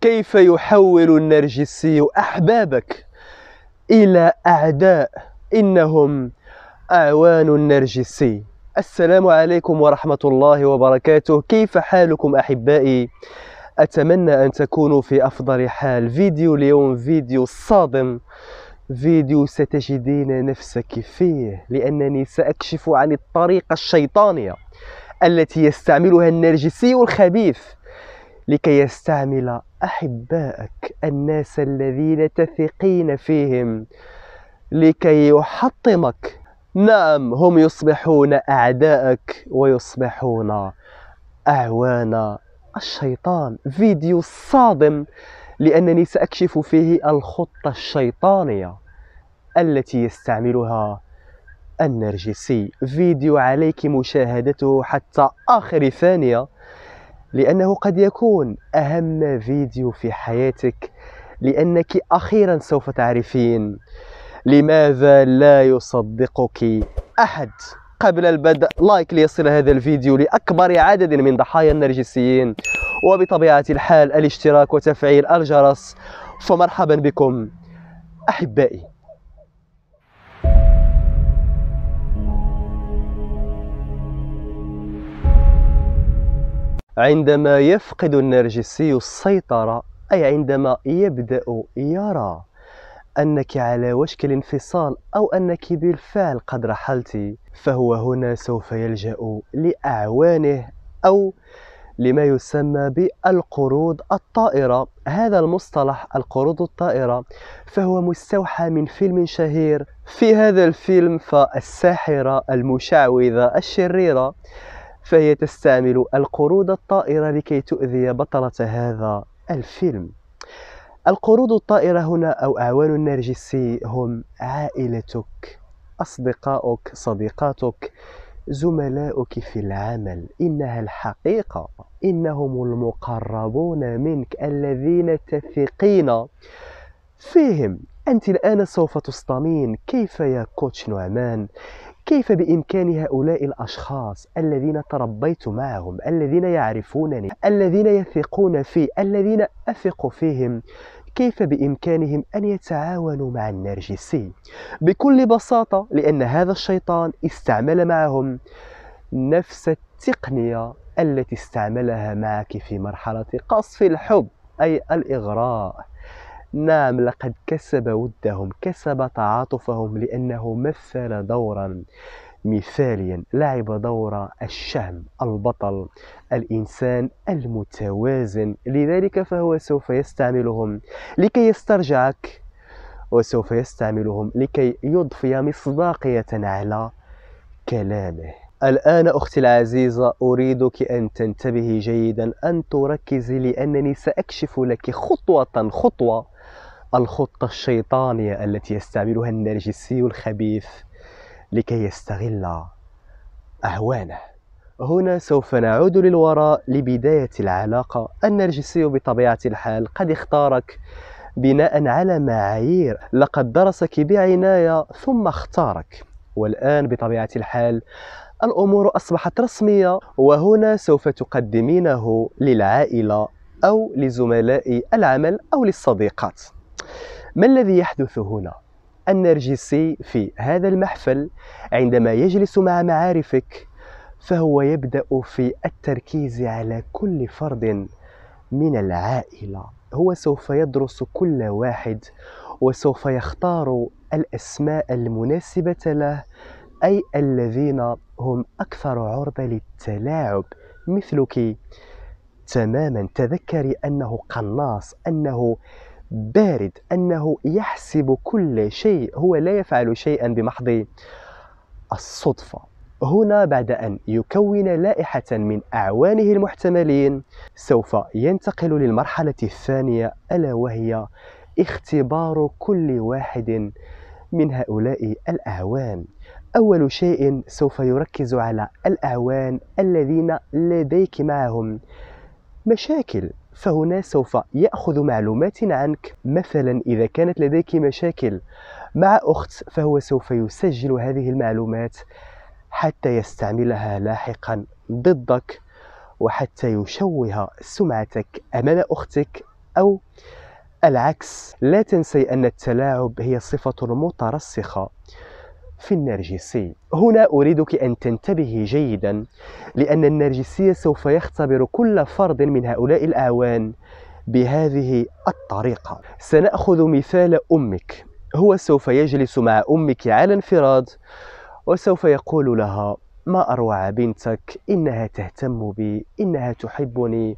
كيف يحول النرجسي أحبابك إلى أعداء إنهم أعوان النرجسي السلام عليكم ورحمة الله وبركاته كيف حالكم أحبائي؟ أتمنى أن تكونوا في أفضل حال فيديو اليوم فيديو صادم فيديو ستجدين نفسك فيه لأنني سأكشف عن الطريقة الشيطانية التي يستعملها النرجسي الخبيث لكي يستعمل احباءك الناس الذين تثقين فيهم لكي يحطمك نعم هم يصبحون أعداءك ويصبحون أعوان الشيطان فيديو صادم لأنني سأكشف فيه الخطة الشيطانية التي يستعملها النرجسي فيديو عليك مشاهدته حتى آخر ثانية لأنه قد يكون أهم فيديو في حياتك لأنك أخيرا سوف تعرفين لماذا لا يصدقك أحد قبل البدء لايك ليصل هذا الفيديو لأكبر عدد من ضحايا النرجسيين وبطبيعة الحال الاشتراك وتفعيل الجرس فمرحبا بكم أحبائي عندما يفقد النرجسي السيطرة أي عندما يبدأ يرى أنك على وشك الانفصال أو أنك بالفعل قد رحلت فهو هنا سوف يلجأ لأعوانه أو لما يسمى بالقروض الطائرة هذا المصطلح القروض الطائرة فهو مستوحى من فيلم شهير في هذا الفيلم فالساحرة المشعوذة الشريرة فهي تستعمل القرود الطائرة لكي تؤذي بطلة هذا الفيلم القرود الطائرة هنا أو أعوان النرجسي هم عائلتك أصدقائك صديقاتك زملائك في العمل إنها الحقيقة إنهم المقربون منك الذين تثقين فيهم أنت الآن سوف تصطمين كيف يا كوتش نعمان كيف بإمكان هؤلاء الأشخاص الذين تربيت معهم الذين يعرفونني الذين يثقون في الذين أثق فيهم كيف بإمكانهم أن يتعاونوا مع النرجسي بكل بساطة لأن هذا الشيطان استعمل معهم نفس التقنية التي استعملها معك في مرحلة قصف الحب أي الإغراء نعم لقد كسب ودهم كسب تعاطفهم لأنه مثل دورا مثاليا لعب دور الشهم البطل الإنسان المتوازن لذلك فهو سوف يستعملهم لكي يسترجعك وسوف يستعملهم لكي يضفي مصداقية على كلامه الآن أختي العزيزة أريدك أن تنتبهي جيدا أن تركزي لأنني سأكشف لك خطوة خطوة الخطة الشيطانية التي يستعملها النرجسي الخبيث لكي يستغل أهوانه هنا سوف نعود للوراء لبداية العلاقة النرجسي بطبيعة الحال قد اختارك بناء على معايير لقد درسك بعناية ثم اختارك والآن بطبيعة الحال الأمور أصبحت رسمية وهنا سوف تقدمينه للعائلة أو لزملاء العمل أو للصديقات ما الذي يحدث هنا؟ النرجسي في هذا المحفل عندما يجلس مع معارفك فهو يبدأ في التركيز على كل فرد من العائلة هو سوف يدرس كل واحد وسوف يختار الأسماء المناسبة له أي الذين هم أكثر عرضة للتلاعب مثلك تماما تذكري أنه قناص أنه بارد أنه يحسب كل شيء هو لا يفعل شيئا بمحض الصدفة هنا بعد أن يكون لائحة من أعوانه المحتملين سوف ينتقل للمرحلة الثانية ألا وهي اختبار كل واحد من هؤلاء الأعوان أول شيء سوف يركز على الأعوان الذين لديك معهم مشاكل فهنا سوف يأخذ معلومات عنك مثلا إذا كانت لديك مشاكل مع أخت فهو سوف يسجل هذه المعلومات حتى يستعملها لاحقا ضدك وحتى يشوه سمعتك أمام أختك أو العكس لا تنسي أن التلاعب هي صفة مترسخة في النرجسي هنا أريدك أن تنتبهي جيدا لأن النرجسي سوف يختبر كل فرد من هؤلاء الأعوان بهذه الطريقة سنأخذ مثال أمك هو سوف يجلس مع أمك على انفراد وسوف يقول لها ما أروع بنتك إنها تهتم بي إنها تحبني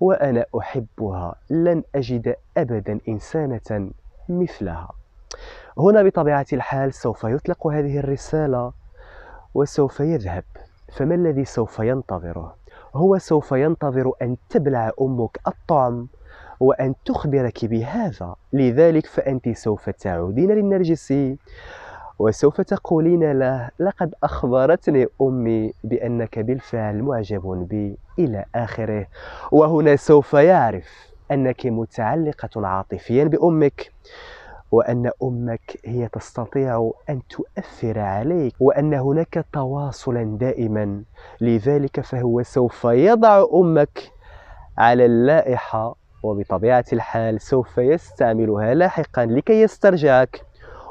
وأنا أحبها لن أجد أبدا إنسانة مثلها هنا بطبيعة الحال سوف يطلق هذه الرسالة وسوف يذهب فما الذي سوف ينتظره؟ هو سوف ينتظر أن تبلع أمك الطعم وأن تخبرك بهذا لذلك فأنت سوف تعودين للنرجسي وسوف تقولين له لقد أخبرتني أمي بأنك بالفعل معجب بي إلى آخره وهنا سوف يعرف أنك متعلقة عاطفيا بأمك وأن أمك هي تستطيع أن تؤثر عليك وأن هناك تواصلا دائما لذلك فهو سوف يضع أمك على اللائحة وبطبيعة الحال سوف يستعملها لاحقا لكي يسترجعك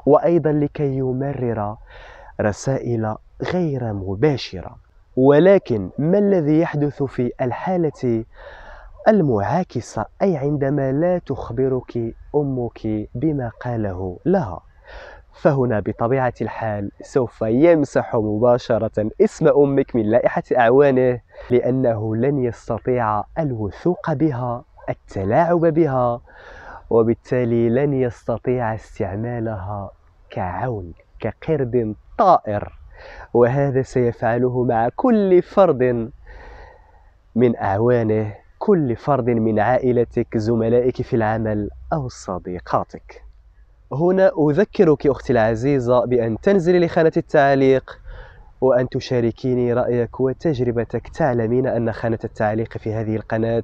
وأيضا لكي يمرر رسائل غير مباشرة ولكن ما الذي يحدث في الحالة المعاكسة أي عندما لا تخبرك أمك بما قاله لها فهنا بطبيعة الحال سوف يمسح مباشرة اسم أمك من لائحة أعوانه لأنه لن يستطيع الوثوق بها التلاعب بها وبالتالي لن يستطيع استعمالها كعون كقرد طائر وهذا سيفعله مع كل فرد من أعوانه كل فرد من عائلتك زملائك في العمل أو صديقاتك هنا أذكرك أختي العزيزة بأن تنزلي لخانة التعليق وأن تشاركيني رأيك وتجربتك تعلمين أن خانة التعليق في هذه القناة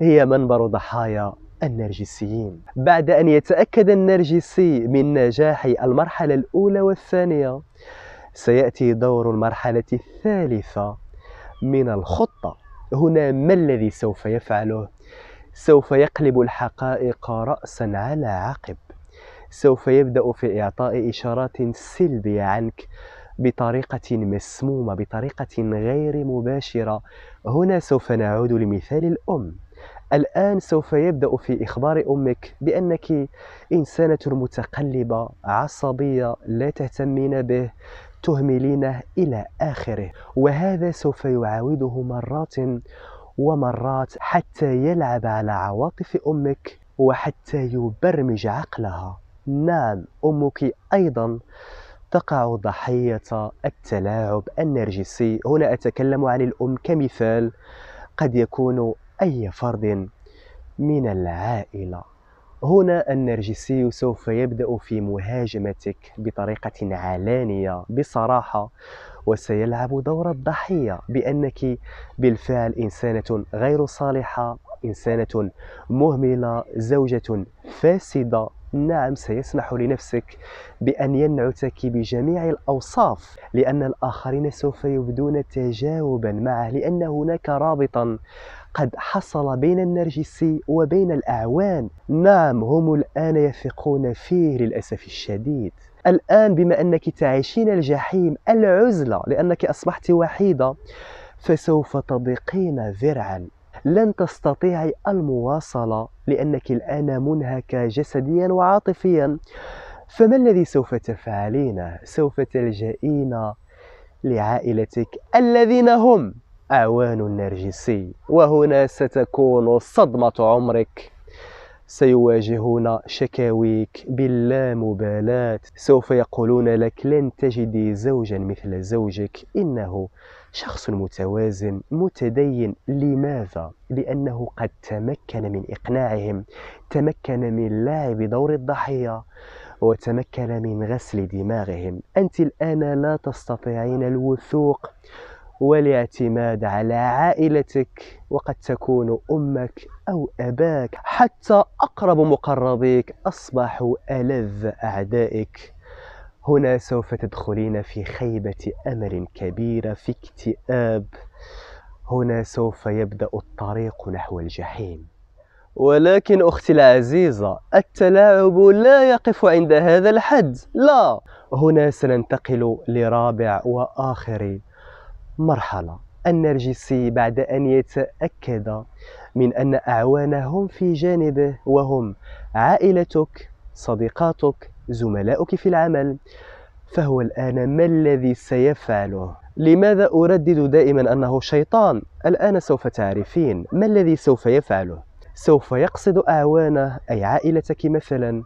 هي منبر ضحايا النرجسيين بعد أن يتأكد النرجسي من نجاح المرحلة الأولى والثانية سيأتي دور المرحلة الثالثة من الخطة هنا ما الذي سوف يفعله سوف يقلب الحقائق راسا على عقب سوف يبدا في اعطاء اشارات سلبيه عنك بطريقه مسمومه بطريقه غير مباشره هنا سوف نعود لمثال الام الآن سوف يبدأ في إخبار أمك بأنك إنسانة متقلبة عصبية لا تهتمين به تهملينه إلى آخره وهذا سوف يعاوده مرات ومرات حتى يلعب على عواطف أمك وحتى يبرمج عقلها نعم أمك أيضا تقع ضحية التلاعب النرجسي هنا أتكلم عن الأم كمثال قد يكون أي فرد من العائلة هنا النرجسي سوف يبدأ في مهاجمتك بطريقة علانية بصراحة وسيلعب دور الضحية بأنك بالفعل إنسانة غير صالحة إنسانة مهملة زوجة فاسدة نعم سيسمح لنفسك بأن ينعتك بجميع الأوصاف لأن الآخرين سوف يبدون تجاوبا معه لأن هناك رابطا قد حصل بين النرجسي وبين الأعوان نعم هم الآن يثقون فيه للأسف الشديد الآن بما أنك تعيشين الجحيم العزلة لأنك أصبحت وحيدة فسوف تضيقين ذرعا لن تستطيعي المواصلة لأنك الآن منهكة جسديا وعاطفيا فما الذي سوف تفعلينه؟ سوف تلجئين لعائلتك الذين هم أعوان النرجسي وهنا ستكون صدمة عمرك سيواجهون شكاويك باللامبالاة سوف يقولون لك لن تجدي زوجا مثل زوجك إنه شخص متوازن متدين لماذا؟ لأنه قد تمكن من إقناعهم تمكن من لعب دور الضحية وتمكن من غسل دماغهم أنت الآن لا تستطيعين الوثوق والاعتماد على عائلتك وقد تكون امك او اباك حتى اقرب مقربيك اصبحوا الذ اعدائك هنا سوف تدخلين في خيبة أمل كبيرة في اكتئاب هنا سوف يبدأ الطريق نحو الجحيم ولكن أختي العزيزة التلاعب لا يقف عند هذا الحد لا هنا سننتقل لرابع وآخر مرحلة النرجسي بعد أن يتأكد من أن أعوانهم في جانبه وهم عائلتك صديقاتك زملائك في العمل فهو الآن ما الذي سيفعله؟ لماذا أردد دائما أنه شيطان؟ الآن سوف تعرفين ما الذي سوف يفعله؟ سوف يقصد أعوانه أي عائلتك مثلا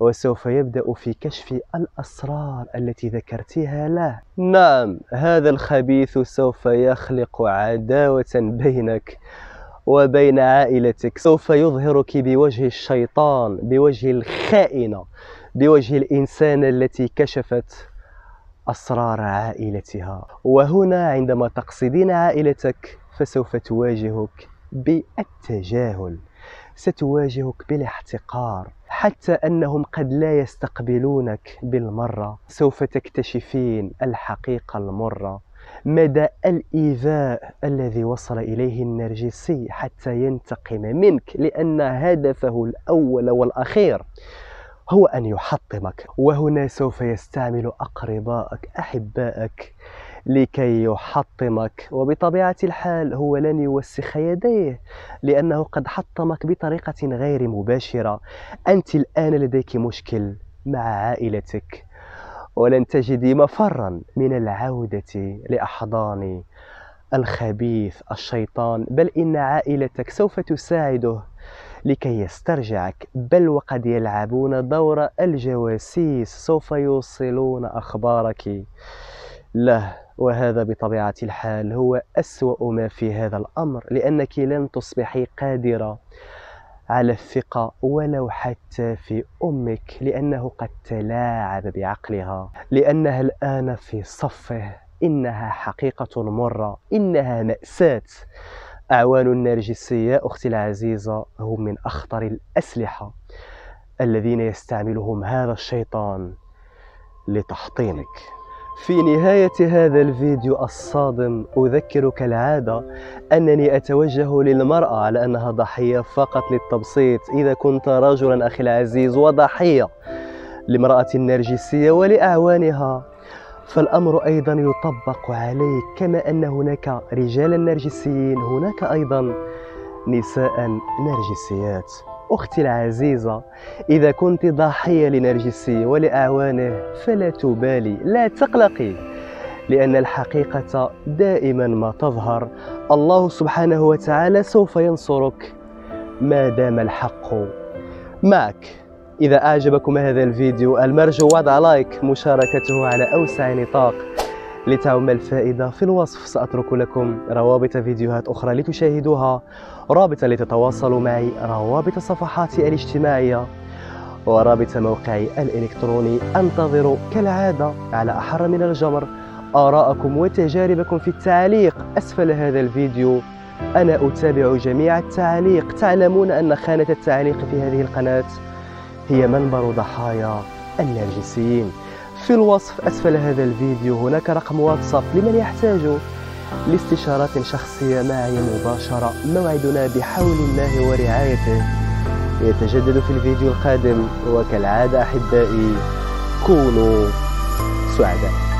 وسوف يبدأ في كشف الأسرار التي ذكرتها له نعم هذا الخبيث سوف يخلق عداوة بينك وبين عائلتك سوف يظهرك بوجه الشيطان بوجه الخائنة بوجه الإنسانة التي كشفت أسرار عائلتها وهنا عندما تقصدين عائلتك فسوف تواجهك بالتجاهل ستواجهك بالاحتقار حتى أنهم قد لا يستقبلونك بالمرة سوف تكتشفين الحقيقة المرة مدى الإيذاء الذي وصل إليه النرجسي حتى ينتقم منك لأن هدفه الأول والأخير هو أن يحطمك وهنا سوف يستعمل أقرباءك أحبائك لكي يحطمك وبطبيعة الحال هو لن يوسخ يديه لأنه قد حطمك بطريقة غير مباشرة أنت الآن لديك مشكل مع عائلتك ولن تجدي مفرا من العودة لأحضان الخبيث الشيطان بل إن عائلتك سوف تساعده لكي يسترجعك بل وقد يلعبون دور الجواسيس سوف يوصلون أخبارك له وهذا بطبيعة الحال هو أسوأ ما في هذا الأمر لأنك لن تصبحي قادرة على الثقة ولو حتى في أمك لأنه قد تلاعب بعقلها لأنها الآن في صفه إنها حقيقة مرة إنها مأساة أعوان النرجسية أختي العزيزة هم من أخطر الأسلحة الذين يستعملهم هذا الشيطان لتحطيمك في نهاية هذا الفيديو الصادم أذكر كالعادة أنني أتوجه للمرأة على أنها ضحية فقط للتبسيط إذا كنت رجلا أخي العزيز وضحية لامرأة النرجسية ولأعوانها فالأمر أيضا يطبق عليك كما أن هناك رجالا نرجسيين هناك أيضا نساء نرجسيات أختي العزيزة إذا كنت ضحية لنرجسي ولأعوانه فلا تبالي لا تقلقي لأن الحقيقة دائما ما تظهر الله سبحانه وتعالى سوف ينصرك ما دام الحق معك إذا أعجبكم هذا الفيديو المرجو وضع لايك مشاركته على أوسع نطاق لتعم الفائدة في الوصف سأترك لكم روابط فيديوهات أخرى لتشاهدوها رابط لتتواصلوا معي روابط صفحاتي الاجتماعية ورابط موقعي الإلكتروني أنتظر كالعادة على أحر من الجمر آراءكم وتجاربكم في التعليق أسفل هذا الفيديو أنا أتابع جميع التعليق تعلمون أن خانة التعليق في هذه القناة هي منبر ضحايا النرجسيين في الوصف أسفل هذا الفيديو هناك رقم واتساب لمن يحتاج لاستشارات شخصية معي مباشرة موعدنا بحول الله ورعايته يتجدد في الفيديو القادم وكالعادة أحبائي كونوا سعداء